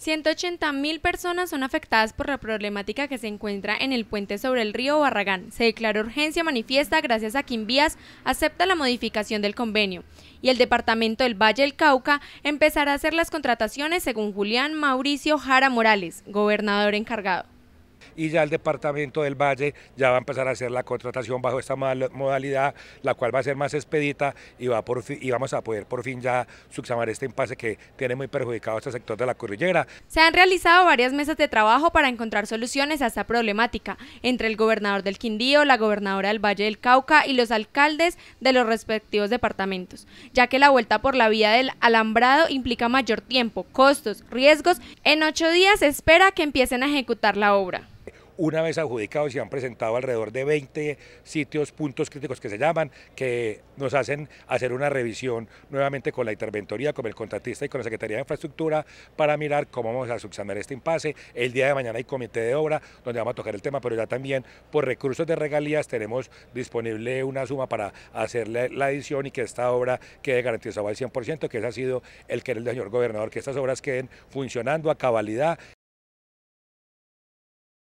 180 mil personas son afectadas por la problemática que se encuentra en el puente sobre el río Barragán. Se declaró urgencia manifiesta gracias a que vías acepta la modificación del convenio y el departamento del Valle del Cauca empezará a hacer las contrataciones según Julián Mauricio Jara Morales, gobernador encargado y ya el departamento del Valle ya va a empezar a hacer la contratación bajo esta modalidad, la cual va a ser más expedita y, va y vamos a poder por fin ya subsanar este impasse que tiene muy perjudicado a este sector de la cordillera. Se han realizado varias mesas de trabajo para encontrar soluciones a esta problemática entre el gobernador del Quindío, la gobernadora del Valle del Cauca y los alcaldes de los respectivos departamentos, ya que la vuelta por la vía del alambrado implica mayor tiempo, costos, riesgos. En ocho días se espera que empiecen a ejecutar la obra una vez adjudicados y han presentado alrededor de 20 sitios, puntos críticos que se llaman, que nos hacen hacer una revisión nuevamente con la interventoría, con el contratista y con la Secretaría de Infraestructura para mirar cómo vamos a subsanar este impasse. El día de mañana hay comité de obra donde vamos a tocar el tema, pero ya también por recursos de regalías tenemos disponible una suma para hacerle la edición y que esta obra quede garantizada al 100%, que ese ha sido el querer del señor gobernador, que estas obras queden funcionando a cabalidad